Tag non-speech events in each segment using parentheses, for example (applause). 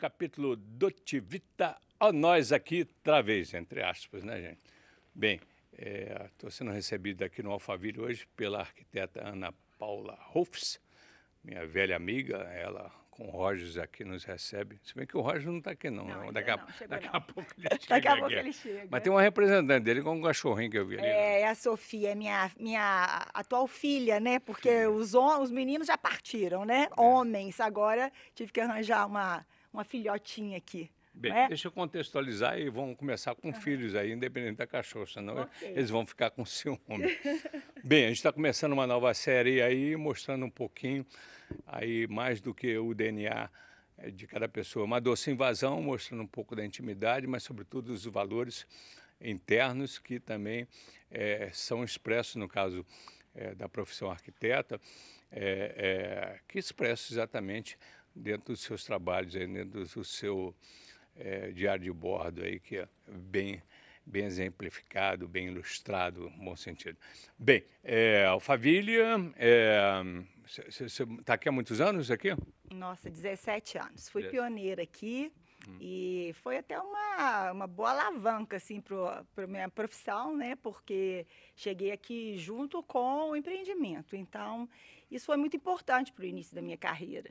capítulo Dotti Vita a nós aqui, travês, entre aspas, né, gente? Bem, estou é, sendo recebido aqui no Alphaville hoje pela arquiteta Ana Paula Rufs, minha velha amiga, ela com o Rogers aqui nos recebe. Se bem que o Rogers não está aqui, não. não, né? daqui, a, não (laughs) daqui, a, pouco ele chega. daqui a pouco ele chega. Mas tem uma representante dele com um cachorrinho que eu vi ali. É, né? é a Sofia, é minha, minha atual filha, né? Porque os, os meninos já partiram, né? É. Homens. Agora tive que arranjar uma uma filhotinha aqui. Bem, é? deixa eu contextualizar e vão começar com filhos aí, independente da cachorra, senão okay. eles vão ficar com ciúme. (laughs) Bem, a gente está começando uma nova série aí, mostrando um pouquinho aí mais do que o DNA é, de cada pessoa. Uma doce invasão, mostrando um pouco da intimidade, mas sobretudo os valores internos que também é, são expressos, no caso é, da profissão arquiteta, é, é, que expressam exatamente dentro dos seus trabalhos, aí, dentro do seu é, diário de bordo, aí, que é bem, bem exemplificado, bem ilustrado, no bom sentido. Bem, é, Alfavilha, você é, está aqui há muitos anos aqui? Nossa, 17 anos. Fui pioneira aqui. Hum. E foi até uma, uma boa alavanca, assim, para a minha profissão, né? Porque cheguei aqui junto com o empreendimento. Então, isso foi muito importante para o início da minha carreira.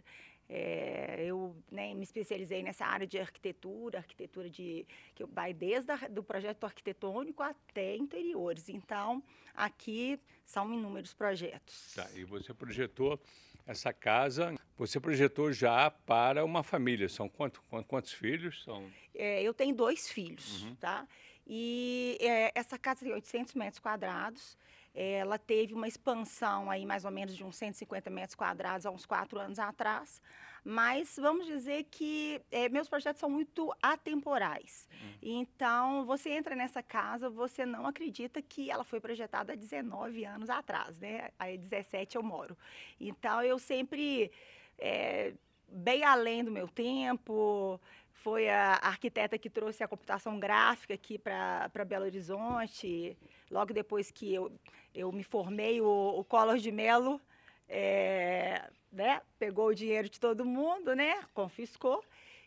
É, eu né, me especializei nessa área de arquitetura, arquitetura de que vai desde a, do projeto arquitetônico até interiores. Então, aqui são inúmeros projetos. Tá, e você projetou essa casa, você projetou já para uma família. São quanto, quantos filhos? São... É, eu tenho dois filhos, uhum. tá? E é, essa casa tem 800 metros quadrados ela teve uma expansão aí mais ou menos de uns 150 metros quadrados há uns quatro anos atrás, mas vamos dizer que é, meus projetos são muito atemporais. Hum. Então, você entra nessa casa, você não acredita que ela foi projetada há 19 anos atrás, né? Aí 17 eu moro. Então, eu sempre... É, bem além do meu tempo, foi a arquiteta que trouxe a computação gráfica aqui para Belo Horizonte. Logo depois que eu, eu me formei, o, o Collor de Mello é, né, pegou o dinheiro de todo mundo, né, confiscou.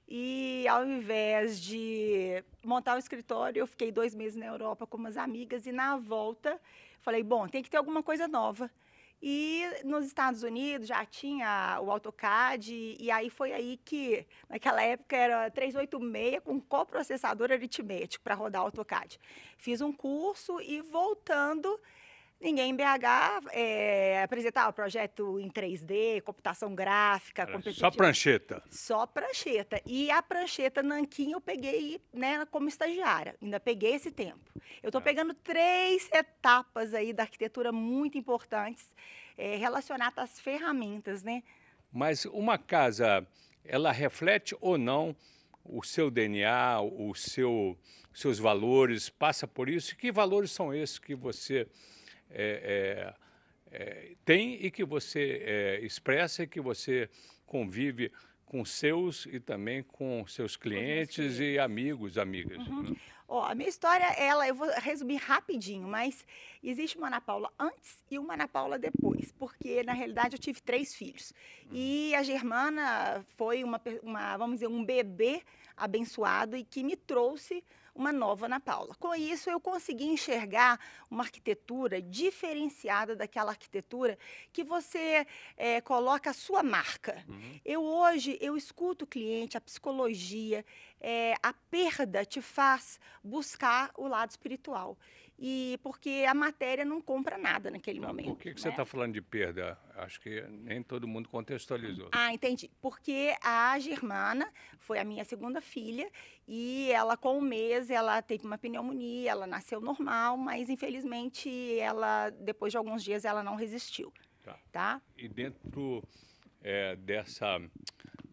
E ao invés de montar o escritório, eu fiquei dois meses na Europa com umas amigas e na volta falei, bom, tem que ter alguma coisa nova. E nos Estados Unidos já tinha o AutoCAD, e aí foi aí que, naquela época, era 386 com coprocessador aritmético para rodar AutoCAD. Fiz um curso e voltando Ninguém em BH é, eh, apresentava projeto em 3D, computação gráfica, Só prancheta. Só prancheta. E a prancheta Nanquim eu peguei né, como estagiária. Ainda peguei esse tempo. Eu estou é. pegando três etapas aí da arquitetura muito importantes é, relacionadas às ferramentas, né? Mas uma casa, ela reflete ou não o seu DNA, o seu, seus valores? Passa por isso? Que valores são esses que você é, é, é, tem e que você é, expressa e que você convive com seus e também com seus clientes, com clientes. e amigos, amigas. Uhum. Né? Oh, a minha história, ela, eu vou resumir rapidinho, mas existe uma Ana Paula antes e uma Ana Paula depois, porque na realidade eu tive três filhos. Uhum. E a Germana foi uma, uma, vamos dizer, um bebê abençoado e que me trouxe uma nova Ana Paula. Com isso, eu consegui enxergar uma arquitetura diferenciada daquela arquitetura que você é, coloca a sua marca. Uhum. Eu hoje, eu escuto o cliente, a psicologia, é, a perda te faz buscar o lado espiritual e porque a matéria não compra nada naquele momento. Por que, que né? você está falando de perda? Acho que nem todo mundo contextualizou. Ah, entendi. Porque a Germana foi a minha segunda filha e ela com um mês ela teve uma pneumonia, ela nasceu normal, mas infelizmente ela depois de alguns dias ela não resistiu. Tá. tá? E dentro é, dessa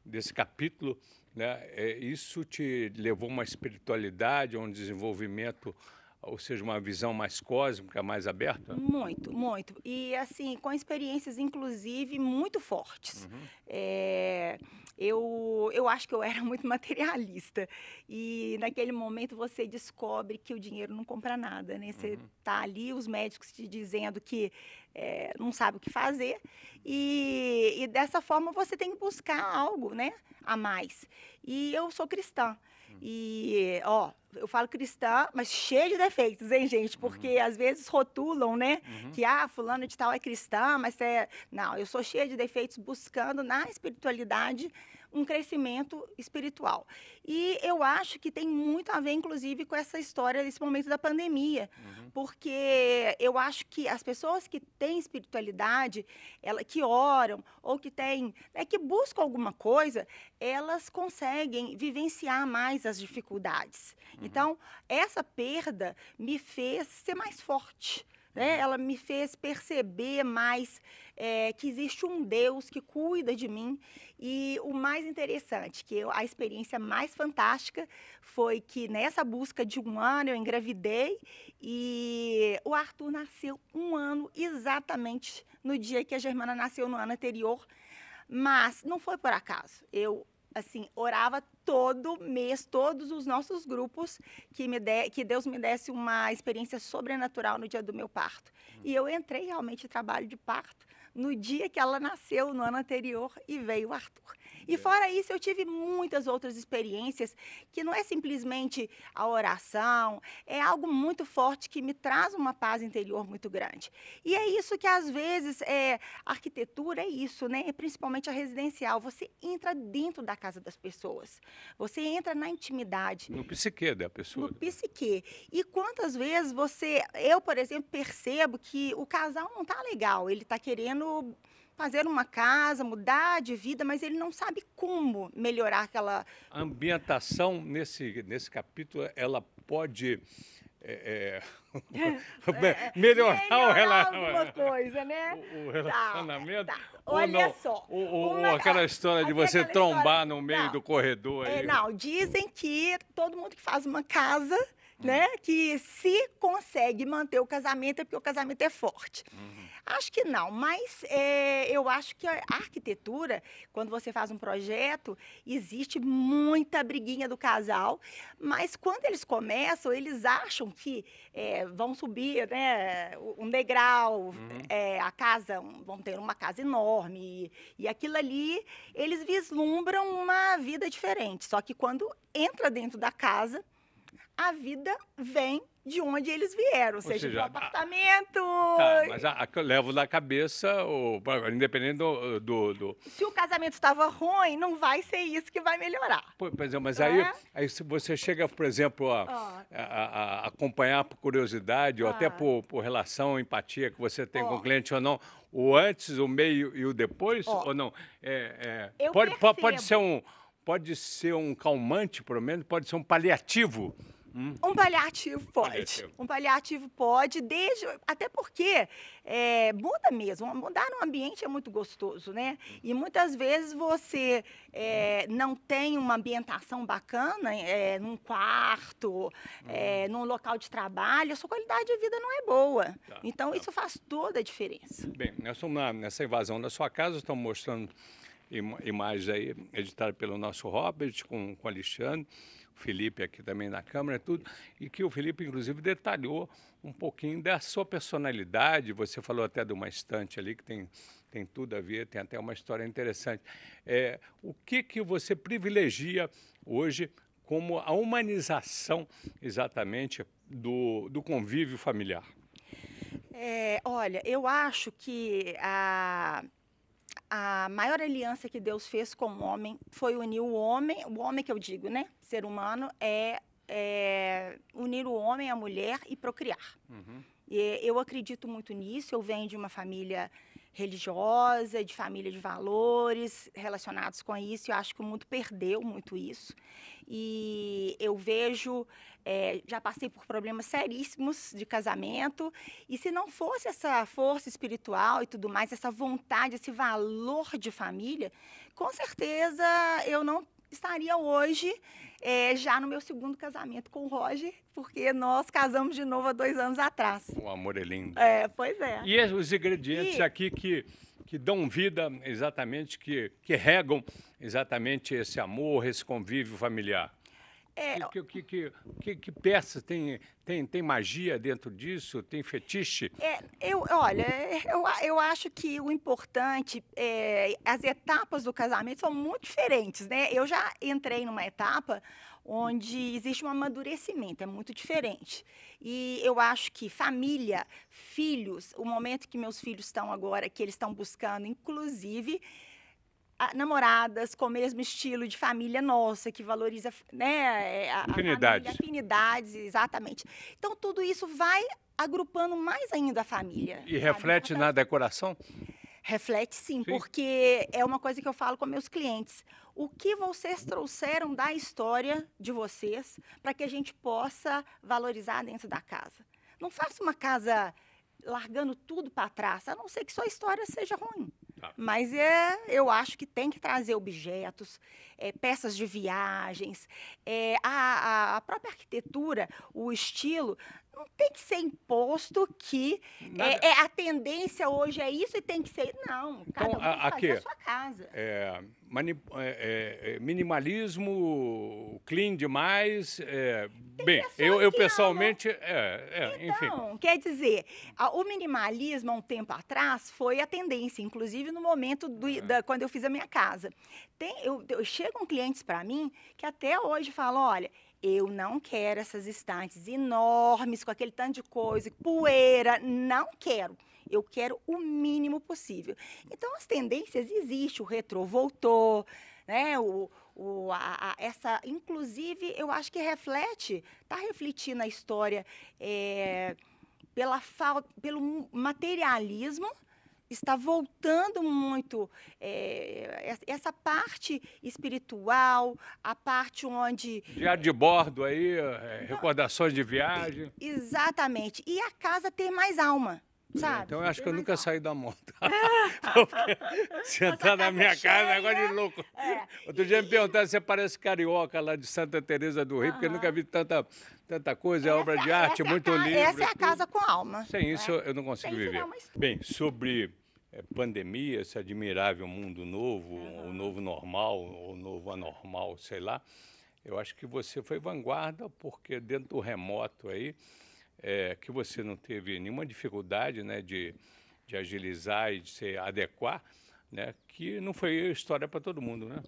desse capítulo, né, é, isso te levou uma espiritualidade, a um desenvolvimento ou seja, uma visão mais cósmica, mais aberta? Muito, muito. E assim, com experiências, inclusive, muito fortes. Uhum. É, eu, eu acho que eu era (laughs) muito materialista. E naquele momento você descobre que o dinheiro não compra nada, né? Você está uhum. Tá ali, os médicos te dizendo que é, não sabe o que fazer. E, e, dessa forma você tem que buscar algo né, a mais. E eu sou cristã. Hum. E, ó, eu falo cristã, mas cheia de defeitos, hein, gente? Porque uhum. às vezes rotulam, né? Uhum. Que, ah, fulano de tal é cristã, mas é... Não, eu sou cheia de defeitos buscando na espiritualidade um crescimento espiritual. E eu acho que tem muito a ver, inclusive, com essa história desse momento da pandemia, uhum. porque eu acho que as pessoas que têm espiritualidade, ela, que oram ou que têm, né, que buscam alguma coisa, elas conseguem vivenciar mais as dificuldades. Uhum. Então, essa perda me fez ser mais forte. Né? Ela me fez perceber mais é, que existe um Deus que cuida de mim. E o mais interessante, que eu, a experiência mais fantástica foi que nessa busca de um ano eu engravidei e o Arthur nasceu um ano exatamente no dia que a Germana nasceu no ano anterior. Mas não foi por acaso. Eu assim, orava todo mês, todos os nossos grupos, que, me de, que Deus me desse uma experiência sobrenatural no dia do meu parto. Hum. E eu entrei realmente em trabalho de parto no dia que ela nasceu, no ano anterior, e veio o Arthur. E fora isso, eu tive muitas outras experiências que não é simplesmente a oração, é algo muito forte que me traz uma paz interior muito grande. E é isso que às vezes é, a arquitetura é isso, né? É principalmente a residencial, você entra dentro da casa das pessoas. Você entra na intimidade. No psique da pessoa. No psique. E quantas vezes você, eu, por exemplo, percebo que o casal não tá legal, ele tá querendo fazer uma casa, mudar de vida, mas ele não sabe como melhorar aquela. A ambientação nesse, nesse capítulo, ela pode. É, é, (laughs) (laughs) é, melhorar, o né? (laughs) Tá, relacionamento. Né? O, relacionamento. Olha só. Ou, aquela história de você trombar história, no meio não, do corredor. É, aí. não, dizem que todo mundo que faz uma casa. Hum. Né? Que se consegue manter o casamento é porque o casamento é forte. Uhum. Acho que não, mas é, eu acho que a arquitetura, quando você faz um projeto, existe muita briguinha do casal, mas quando eles começam, eles acham que é, vão subir né, um degrau, uhum. é, a casa, vão ter uma casa enorme, e, e aquilo ali, eles vislumbram uma vida diferente. Só que quando entra dentro da casa, a vida vem de onde eles vieram, ou seja, seja do apartamento. Tá, mas a, a, levo na cabeça, o, independente do, do, do, Se o casamento estava ruim, não vai ser isso que vai melhorar. Por, por exemplo, mas é? aí, aí se você chega, por exemplo, a, oh. a acompanhar por curiosidade, ah. ou até ah. por, por relação, empatia que você tem oh. com o cliente ou não, o antes, o meio e o depois, oh. ou não? É, é, pode, pode ser um. Pode ser um calmante, pelo menos, pode ser um paliativo. Hum. Um paliativo (laughs) pode. Paliativo. Um paliativo pode, desde. Até porque é, muda mesmo. Mudar um ambiente é muito gostoso, né? Hum. E muitas vezes você é, hum. não tem uma ambientação bacana é, num quarto, é, hum. é, num local de trabalho, a sua qualidade de vida não é boa. Tá, então, tá. isso faz toda a diferença. Bem, nós nessa invasão da sua casa, estão mostrando imagens aí editadas pelo nosso Robert com, com Alexandre. Felipe aqui também na Câmara e é tudo, e que o Felipe, inclusive, detalhou um pouquinho da sua personalidade. Você falou até de uma estante ali que tem, tem tudo a ver, tem até uma história interessante. É, o que, que você privilegia hoje como a humanização exatamente do, do convívio familiar? É, olha, eu acho que a a maior aliança que Deus fez com o homem foi unir o homem, o homem que eu digo, né? Ser humano é, é unir o homem à mulher e procriar. Uhum. Eh, eu acredito muito nisso. Eu venho de uma família religiosa, de família de valores relacionados com isso. Eu acho que o mundo perdeu muito isso. E eu vejo, é, já passei por problemas seríssimos de casamento. E se não fosse essa força espiritual e tudo mais, essa vontade, esse valor de família, com certeza eu não estaria hoje é, já no meu segundo casamento com o Roger, porque nós casamos de novo há dois anos atrás. O amor é lindo. É, pois é. E é, os ingredientes e... aqui que, que dão vida exatamente, que, que regam exatamente esse amor, esse convívio familiar? É... Que, que, que, que, que peças tem, tem, tem magia dentro disso? Tem fetiche? É, eu, olha, é, eu, eu acho que o importante, é, as etapas do casamento são muito diferentes, né? Eu já entrei numa etapa onde existe um amadurecimento, é muito diferente. E eu acho que família, filhos, o momento que meus filhos estão agora, que eles estão buscando, inclusive namoradas com o mesmo estilo de família nossa, que valoriza né, é, a, afinidades. família, afinidades, exatamente. Então, tudo isso vai agrupando mais ainda a família. E sabe? reflete na decoração? Reflete sim, sim, porque é uma coisa que eu falo com meus clientes. O que vocês trouxeram da história de vocês para que a gente possa valorizar dentro da casa? Não faça uma casa largando tudo para trás, a não ser que sua história seja ruim. Tá. Mas é, eu acho que tem que trazer objetos, é, peças de viagens, é, a, a, própria arquitetura, o estilo, tem que ser imposto que é, é, a tendência hoje é isso e tem que ser. Não, então, cada um a, aqui, a sua casa. É, mani, é, é, é minimalismo, clean demais. É, bem, eu, eu pessoalmente. então, enfim. quer dizer, a, o minimalismo há um tempo atrás foi a tendência, inclusive no momento do, da, quando eu fiz a minha casa. Tem, eu, eu chegam clientes para mim que até hoje falam: olha eu não quero essas estantes enormes, com aquele tanto de coisa, poeira, não quero. Eu quero o mínimo possível. Então, as tendências existem, o retrô voltou, né? O, o, a, a, essa, inclusive, eu acho que reflete, está refletindo a história é, pela falta, pelo materialismo está voltando muito é, essa parte espiritual, a parte onde. Diário de bordo aí, é, recordações de viagem. Exatamente. E a casa ter mais alma. É, sabe? Então eu acho que eu nunca saí da moto. sentar (laughs) tá na é minha casa, negócio de louco. É. Outro dia me perguntaram se parece carioca lá de Santa Teresa do Rio, uhum. porque eu nunca vi tanta, tanta coisa, é essa, obra de arte, muito é Essa é a casa com alma. Sem isso né? eu não consigo Sem viver. Não, mas... Bem, sobre é, pandemia, esse admirável mundo novo, uhum. o novo normal, o novo anormal, sei lá. Eu acho que você foi vanguarda, porque dentro do remoto aí, é, que você não teve nenhuma dificuldade né, de, de agilizar e de se adequar, né, que não foi história para todo mundo, né?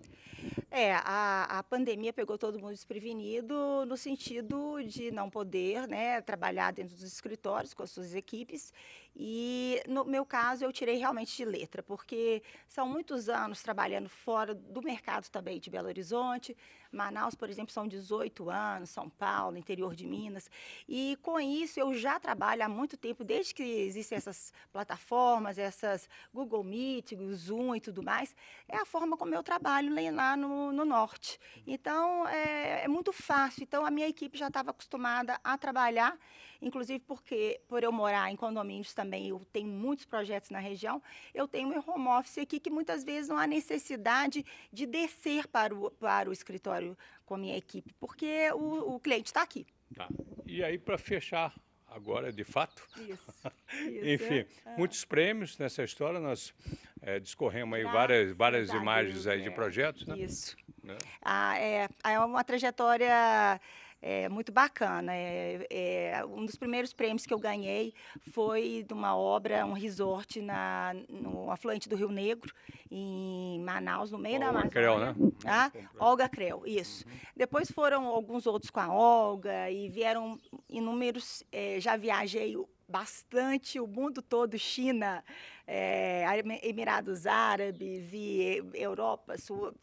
É, a, a pandemia pegou todo mundo desprevenido no sentido de não poder né, trabalhar dentro dos escritórios com as suas equipes. E no meu caso, eu tirei realmente de letra, porque são muitos anos trabalhando fora do mercado também de Belo Horizonte. Manaus, por exemplo, são 18 anos, São Paulo, interior de Minas. E com isso, eu já trabalho há muito tempo, desde que existem essas plataformas, essas Google Meet, Zoom e tudo tudo mais, é a forma como eu trabalho lá no, no norte. Então, é, é, muito fácil. Então, a minha equipe já estava acostumada a trabalhar, inclusive porque, por eu morar em condomínios também, eu tenho muitos projetos na região, eu tenho um home office aqui que muitas vezes não há necessidade de descer para o, para o escritório com a minha equipe, porque o, o cliente está aqui. Tá. E aí, para fechar agora de fato. Isso. (laughs) isso Enfim, é, é. muitos prêmios nessa história. Nós é, discorremos aí ah, várias, várias imagens aí de é. projetos. Né? Isso. Né? Ah, é, é uma trajetória é muito bacana. É, é, um dos primeiros prêmios que eu ganhei foi de uma obra, um resort na, no afluente do Rio Negro, em Manaus, no meio Olga da Amazônia. Creu, né? Ah, Olga Creu, isso. Uhum. Depois foram alguns outros com a Olga e vieram inúmeros. É, já viajei bastante o mundo todo, China, é, Emirados Árabes e Europa, Sul,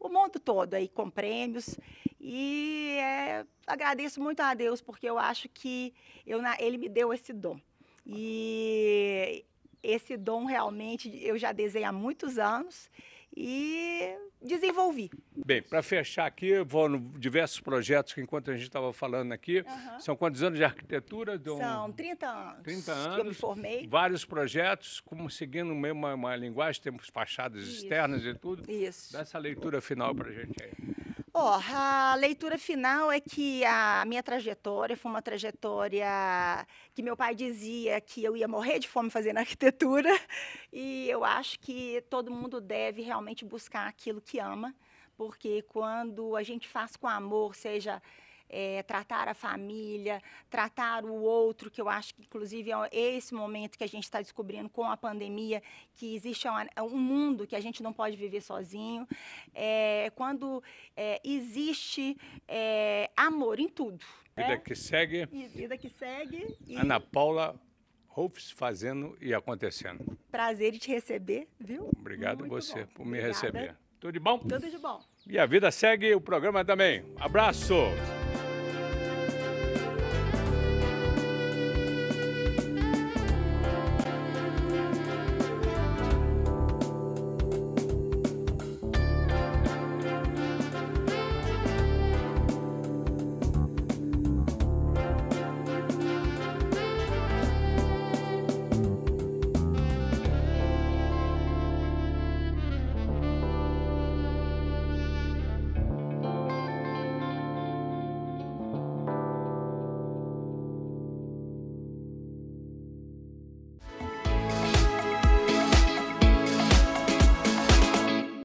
o mundo todo aí com prêmios. E é, agradeço muito a Deus, porque eu acho que eu, ele me deu esse dom. E esse dom realmente eu já desenho há muitos anos. E desenvolvi. Bem, para fechar aqui, vou no diversos projetos que enquanto a gente estava falando aqui, uhum. são quantos anos de arquitetura? são 30 anos. 30 anos. Que eu me formei. Vários projetos, seguindo mesmo uma, uma linguagem, temos fachadas Isso. externas e tudo. Isso. Dá essa leitura final para a gente aí. Ó, oh, a leitura final é que a minha trajetória foi uma trajetória que meu pai dizia que eu ia morrer de fome fazendo (laughs) arquitetura, e eu acho que todo mundo deve realmente buscar aquilo que ama, porque quando a gente faz com amor, seja é, tratar a família, tratar o outro, que eu acho que, inclusive, é esse momento que a gente está descobrindo com a pandemia, que existe um, um, mundo que a gente não pode viver sozinho. É, quando é, existe amor em tudo. Né? Vida que segue. E vida que segue. E... Ana Paula Rolfs fazendo e acontecendo. Prazer em te receber, viu? Obrigado Muito você bom. por me receber. Tudo de bom? Tudo de bom. E a vida segue, o programa também. Abraço!